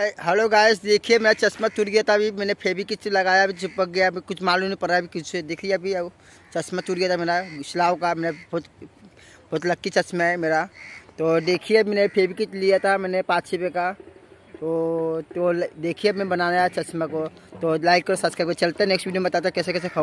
hello guys देखिए मैं चश्मा टूट गया था अभी मैंने फेबी किच लगाया अभी चिपक गया अभी कुछ मालूम नहीं पड़ रहा अभी कुछ देखिए अभी अब चश्मा टूट गया था मेरा इसलाव का मेरा बहुत बहुत लक्की चश्मा है मेरा तो देखिए मैंने फेवी किच लिया था मैंने पाँच छः का तो तो देखिए मैं बनाया चश्मा को तो लाइक करो सब्सक्राइब करो चलते नेक्स्ट वीडियो में बताता कैसे कैसे खबर